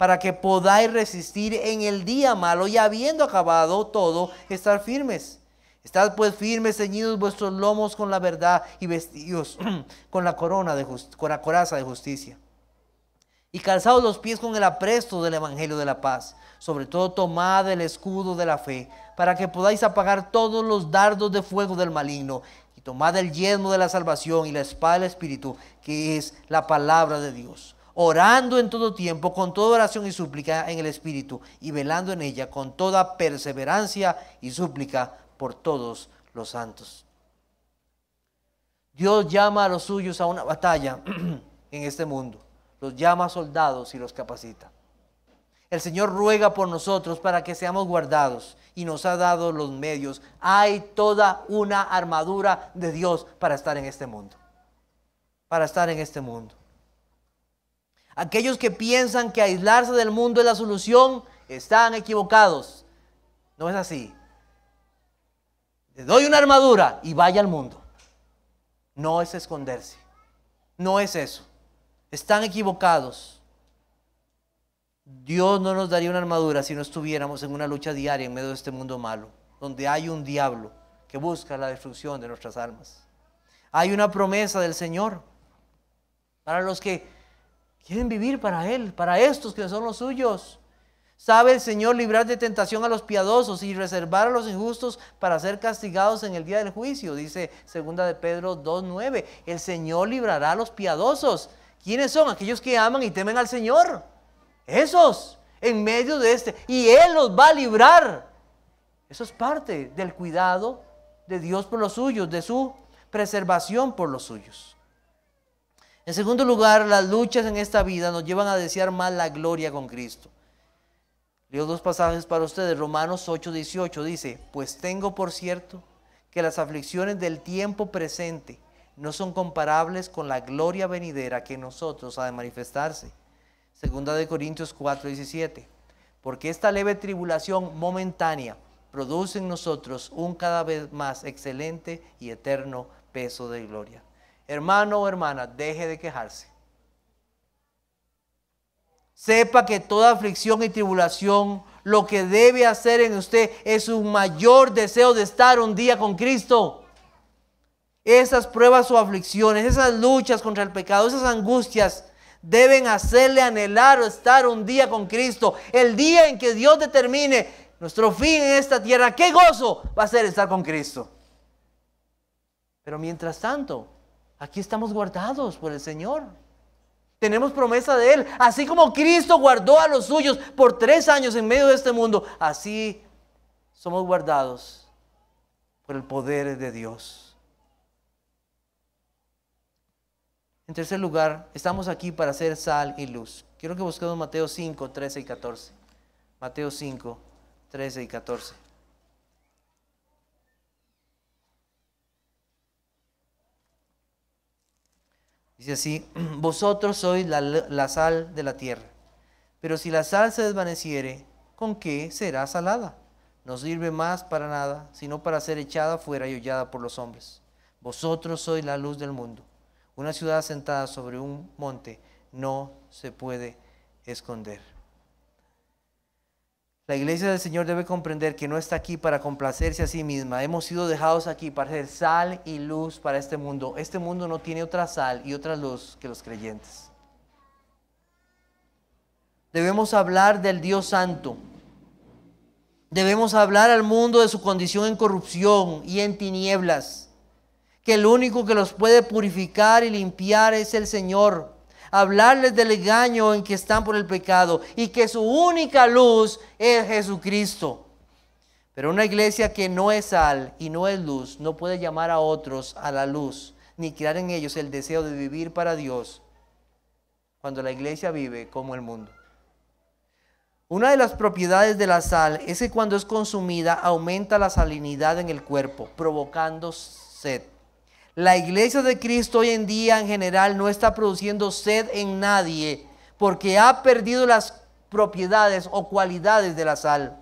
para que podáis resistir en el día malo y habiendo acabado todo, estar firmes. Estad pues firmes, ceñidos vuestros lomos con la verdad y vestidos con la corona de coraza de justicia. Y calzados los pies con el apresto del evangelio de la paz. Sobre todo tomad el escudo de la fe, para que podáis apagar todos los dardos de fuego del maligno. Y tomad el yelmo de la salvación y la espada del espíritu, que es la palabra de Dios orando en todo tiempo, con toda oración y súplica en el Espíritu, y velando en ella con toda perseverancia y súplica por todos los santos. Dios llama a los suyos a una batalla en este mundo. Los llama soldados y los capacita. El Señor ruega por nosotros para que seamos guardados y nos ha dado los medios. Hay toda una armadura de Dios para estar en este mundo. Para estar en este mundo. Aquellos que piensan que aislarse del mundo es la solución están equivocados. No es así. Le doy una armadura y vaya al mundo. No es esconderse. No es eso. Están equivocados. Dios no nos daría una armadura si no estuviéramos en una lucha diaria en medio de este mundo malo, donde hay un diablo que busca la destrucción de nuestras almas. Hay una promesa del Señor para los que Quieren vivir para Él, para estos que son los suyos. Sabe el Señor librar de tentación a los piadosos y reservar a los injustos para ser castigados en el día del juicio, dice segunda de Pedro 2.9. El Señor librará a los piadosos. ¿Quiénes son? Aquellos que aman y temen al Señor. Esos, en medio de este. Y Él los va a librar. Eso es parte del cuidado de Dios por los suyos, de su preservación por los suyos. En segundo lugar, las luchas en esta vida nos llevan a desear más la gloria con Cristo. Leo dos pasajes para ustedes. Romanos 8, 18 dice, pues tengo por cierto que las aflicciones del tiempo presente no son comparables con la gloria venidera que nosotros ha de manifestarse. Segunda de Corintios 4, 17. Porque esta leve tribulación momentánea produce en nosotros un cada vez más excelente y eterno peso de gloria. Hermano o hermana, deje de quejarse. Sepa que toda aflicción y tribulación lo que debe hacer en usted es su mayor deseo de estar un día con Cristo. Esas pruebas o aflicciones, esas luchas contra el pecado, esas angustias deben hacerle anhelar o estar un día con Cristo. El día en que Dios determine nuestro fin en esta tierra, qué gozo va a ser estar con Cristo. Pero mientras tanto, Aquí estamos guardados por el Señor. Tenemos promesa de Él. Así como Cristo guardó a los suyos por tres años en medio de este mundo, así somos guardados por el poder de Dios. En tercer lugar, estamos aquí para hacer sal y luz. Quiero que busquemos Mateo 5, 13 y 14. Mateo 5, 13 y 14. Dice así, vosotros sois la, sal de la tierra, pero si la sal se desvaneciere, ¿con qué será salada? No sirve más para nada, sino para ser echada fuera y hollada por los hombres. Vosotros sois la luz del mundo. Una ciudad sentada sobre un monte no se puede esconder. La iglesia del Señor debe comprender que no está aquí para complacerse a sí misma. Hemos sido dejados aquí para ser sal y luz para este mundo. Este mundo no tiene otra sal y otra luz que los creyentes. Debemos hablar del Dios Santo. Debemos hablar al mundo de su condición en corrupción y en tinieblas. Que el único que los puede purificar y limpiar es el Señor hablarles del engaño en que están por el pecado y que su única luz es Jesucristo. Pero una iglesia que no es sal y no es luz no puede llamar a otros a la luz ni crear en ellos el deseo de vivir para Dios cuando la iglesia vive como el mundo. Una de las propiedades de la sal es que cuando es consumida aumenta la salinidad en el cuerpo, provocando sed. La iglesia de Cristo hoy en día en general no está produciendo sed en nadie porque ha perdido las propiedades o cualidades de la sal.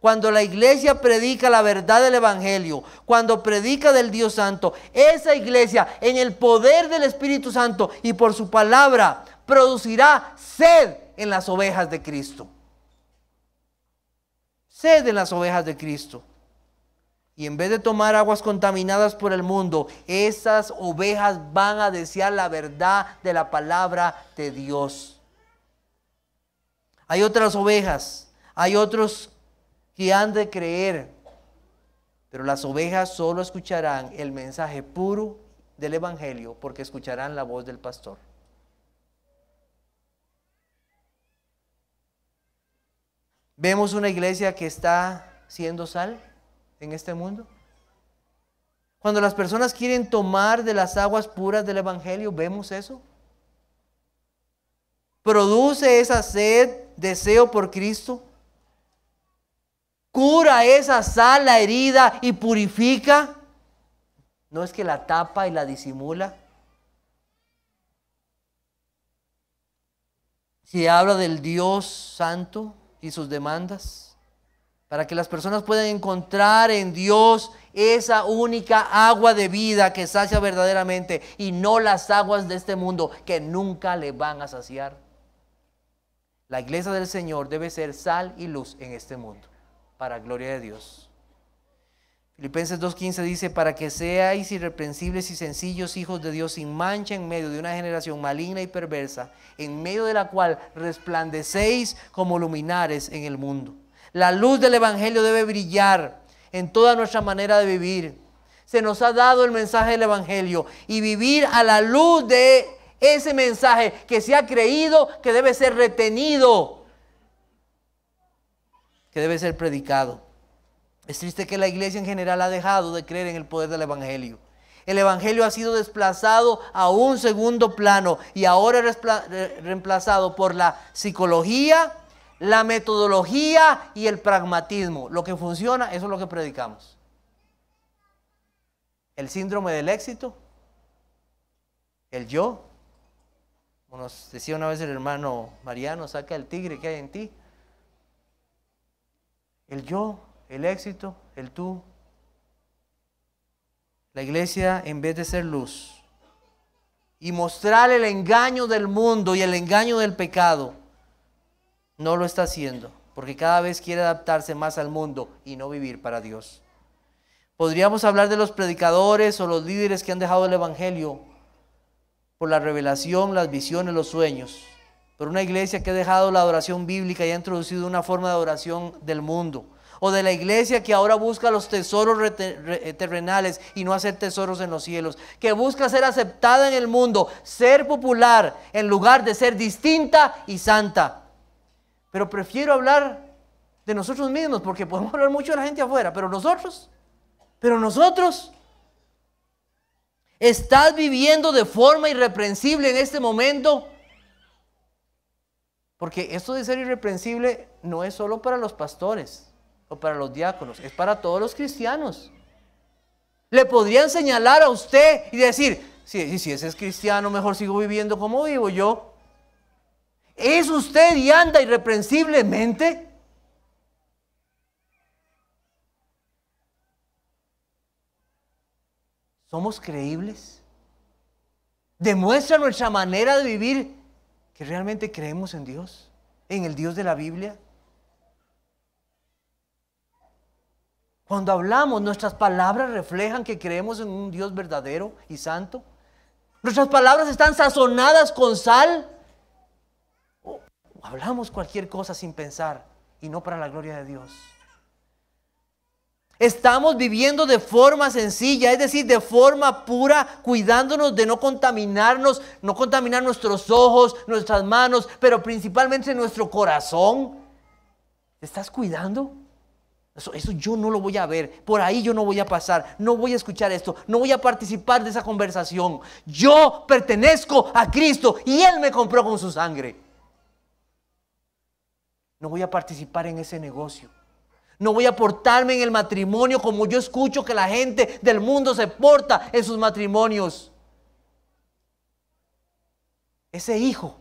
Cuando la iglesia predica la verdad del Evangelio, cuando predica del Dios Santo, esa iglesia en el poder del Espíritu Santo y por su palabra producirá sed en las ovejas de Cristo. Sed en las ovejas de Cristo. Y en vez de tomar aguas contaminadas por el mundo, esas ovejas van a desear la verdad de la palabra de Dios. Hay otras ovejas, hay otros que han de creer, pero las ovejas solo escucharán el mensaje puro del Evangelio porque escucharán la voz del pastor. Vemos una iglesia que está siendo sal en este mundo? Cuando las personas quieren tomar de las aguas puras del Evangelio, vemos eso. Produce esa sed, deseo por Cristo. Cura esa sala herida y purifica. No es que la tapa y la disimula. Si habla del Dios Santo y sus demandas para que las personas puedan encontrar en Dios esa única agua de vida que sacia verdaderamente y no las aguas de este mundo que nunca le van a saciar. La iglesia del Señor debe ser sal y luz en este mundo, para gloria de Dios. Filipenses 2.15 dice, para que seáis irreprensibles y sencillos hijos de Dios sin mancha en medio de una generación maligna y perversa, en medio de la cual resplandecéis como luminares en el mundo la luz del Evangelio debe brillar en toda nuestra manera de vivir. Se nos ha dado el mensaje del Evangelio y vivir a la luz de ese mensaje que se ha creído, que debe ser retenido, que debe ser predicado. Es triste que la iglesia en general ha dejado de creer en el poder del Evangelio. El Evangelio ha sido desplazado a un segundo plano y ahora es reemplazado por la psicología, la metodología y el pragmatismo. Lo que funciona, eso es lo que predicamos. El síndrome del éxito, el yo. Como nos decía una vez el hermano Mariano, saca el tigre que hay en ti. El yo, el éxito, el tú. La iglesia, en vez de ser luz y mostrar el engaño del mundo y el engaño del pecado, no lo está haciendo, porque cada vez quiere adaptarse más al mundo y no vivir para Dios. Podríamos hablar de los predicadores o los líderes que han dejado el Evangelio por la revelación, las visiones, los sueños, Por una iglesia que ha dejado la adoración bíblica y ha introducido una forma de adoración del mundo, o de la iglesia que ahora busca los tesoros eh, terrenales y no hacer tesoros en los cielos, que busca ser aceptada en el mundo, ser popular en lugar de ser distinta y santa. Pero prefiero hablar de nosotros mismos, porque podemos hablar mucho de la gente afuera, pero nosotros, pero nosotros, ¿estás viviendo de forma irreprensible en este momento? Porque esto de ser irreprensible no es solo para los pastores o para los diáconos, es para todos los cristianos. Le podrían señalar a usted y decir, si, si ese es cristiano, mejor sigo viviendo como vivo yo. ¿Es usted y anda irreprensiblemente? ¿Somos creíbles? ¿Demuestra nuestra manera de vivir que realmente creemos en Dios? ¿En el Dios de la Biblia? Cuando hablamos, nuestras palabras reflejan que creemos en un Dios verdadero y santo. Nuestras palabras están sazonadas con sal hablamos cualquier cosa sin pensar y no para la gloria de Dios. Estamos viviendo de forma sencilla, es decir, de forma pura, cuidándonos de no contaminarnos, no contaminar nuestros ojos, nuestras manos, pero principalmente nuestro corazón. ¿Te estás cuidando? Eso, eso, yo no lo voy a ver, por ahí yo no voy a pasar, no voy a escuchar esto, no voy a participar de esa conversación. Yo pertenezco a Cristo y Él me compró con su sangre. No voy a participar en ese negocio. No voy a portarme en el matrimonio como yo escucho que la gente del mundo se porta en sus matrimonios. Ese hijo,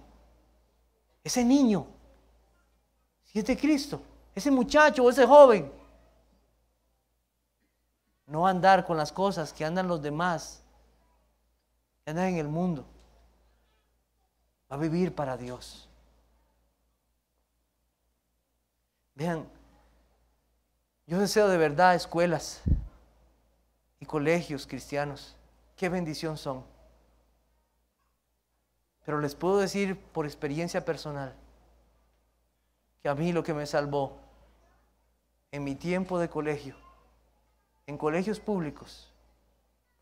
ese niño, si es de Cristo, ese muchacho ese joven, no andar con las cosas que andan los demás, que andan en el mundo, va a vivir para Dios. Vean, yo deseo de verdad escuelas y colegios cristianos. Qué bendición son. Pero les puedo decir por experiencia personal que a mí lo que me salvó en mi tiempo de colegio, en colegios públicos,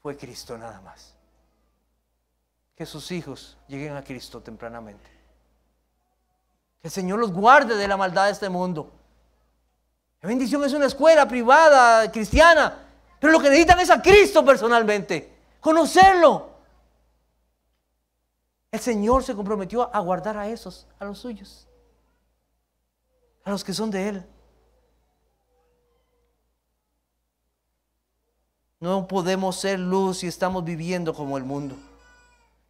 fue Cristo nada más. Que sus hijos lleguen a Cristo tempranamente. Que el Señor los guarde de la maldad de este mundo. La Bendición es una escuela privada, cristiana. Pero lo que necesitan es a Cristo personalmente. Conocerlo. El Señor se comprometió a guardar a esos, a los suyos. A los que son de Él. No podemos ser luz si estamos viviendo como el mundo.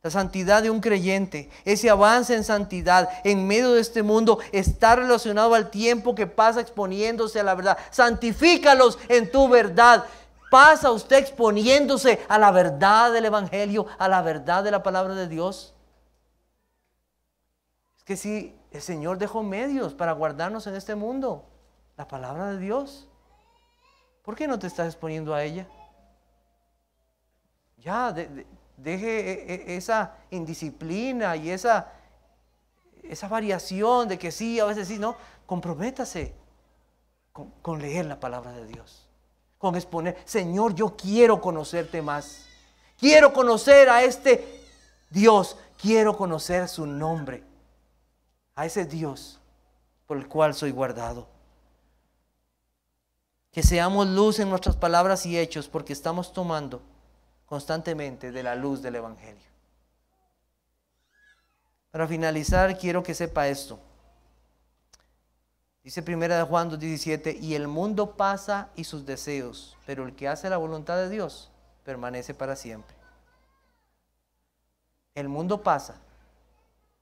La santidad de un creyente, ese avance en santidad en medio de este mundo está relacionado al tiempo que pasa exponiéndose a la verdad. Santifícalos en tu verdad. Pasa usted exponiéndose a la verdad del Evangelio, a la verdad de la palabra de Dios. Es que si el Señor dejó medios para guardarnos en este mundo, la palabra de Dios, ¿por qué no te estás exponiendo a ella? Ya, de, deje eh, eh, esa indisciplina y esa, esa variación de que sí, a veces sí, no, comprométase con, con leer la palabra de Dios, con exponer, Señor, yo quiero conocerte más, quiero conocer a este Dios, quiero conocer su nombre, a ese Dios por el cual soy guardado. Que seamos luz en nuestras palabras y hechos, porque estamos tomando constantemente de la luz del Evangelio. Para finalizar, quiero que sepa esto. Dice primera de Juan 2.17, y el mundo pasa y sus deseos, pero el que hace la voluntad de Dios permanece para siempre. El mundo pasa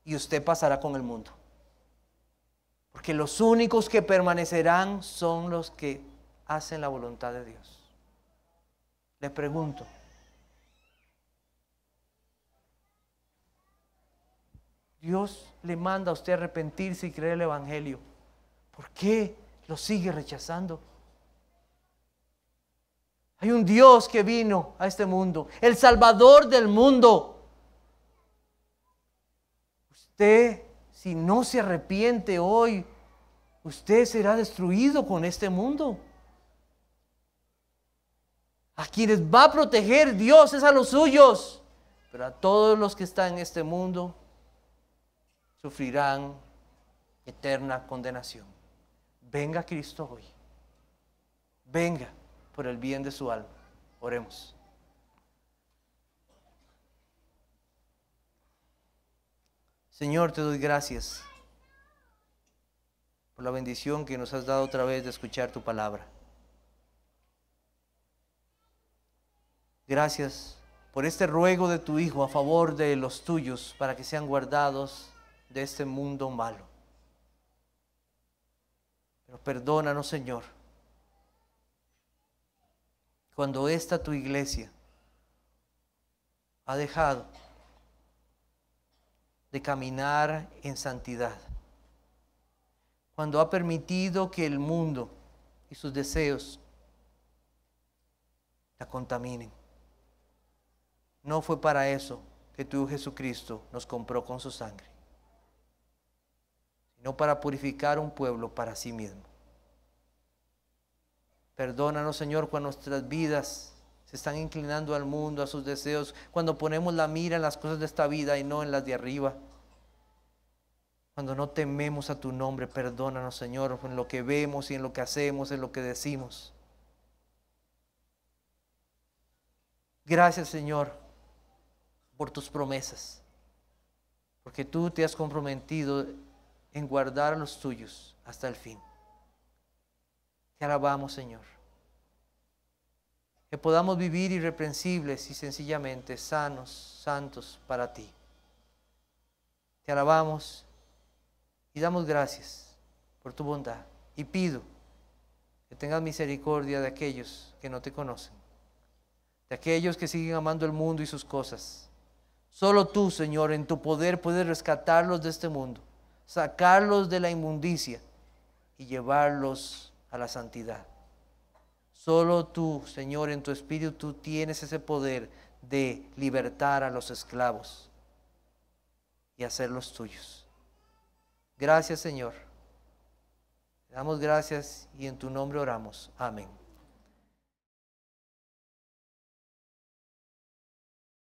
y usted pasará con el mundo. Porque los únicos que permanecerán son los que hacen la voluntad de Dios. Le pregunto, Dios le manda a usted arrepentirse y creer el Evangelio. ¿Por qué lo sigue rechazando? Hay un Dios que vino a este mundo, el Salvador del mundo. Usted, si no se arrepiente hoy, usted será destruido con este mundo. A quienes va a proteger Dios es a los suyos, pero a todos los que están en este mundo sufrirán eterna condenación. Venga Cristo hoy. Venga por el bien de su alma. Oremos. Señor, te doy gracias por la bendición que nos has dado otra vez de escuchar tu palabra. Gracias por este ruego de tu Hijo a favor de los tuyos para que sean guardados de este mundo malo. Pero perdónanos, Señor, cuando esta tu iglesia ha dejado de caminar en santidad, cuando ha permitido que el mundo y sus deseos la contaminen. No fue para eso que tú, Jesucristo, nos compró con su sangre. No para purificar un pueblo para sí mismo. Perdónanos, Señor, cuando nuestras vidas se están inclinando al mundo, a sus deseos, cuando ponemos la mira en las cosas de esta vida y no en las de arriba. Cuando no tememos a tu nombre, perdónanos, Señor, en lo que vemos y en lo que hacemos, en lo que decimos. Gracias, Señor, por tus promesas, porque tú te has comprometido en guardar a los tuyos hasta el fin. Te alabamos, Señor. Que podamos vivir irreprensibles y sencillamente sanos, santos para ti. Te alabamos y damos gracias por tu bondad. Y pido que tengas misericordia de aquellos que no te conocen, de aquellos que siguen amando el mundo y sus cosas. Solo tú, Señor, en tu poder puedes rescatarlos de este mundo sacarlos de la inmundicia y llevarlos a la santidad. Solo tú, Señor, en tu espíritu tú tienes ese poder de libertar a los esclavos y hacerlos tuyos. Gracias, Señor. Damos gracias y en tu nombre oramos. Amén.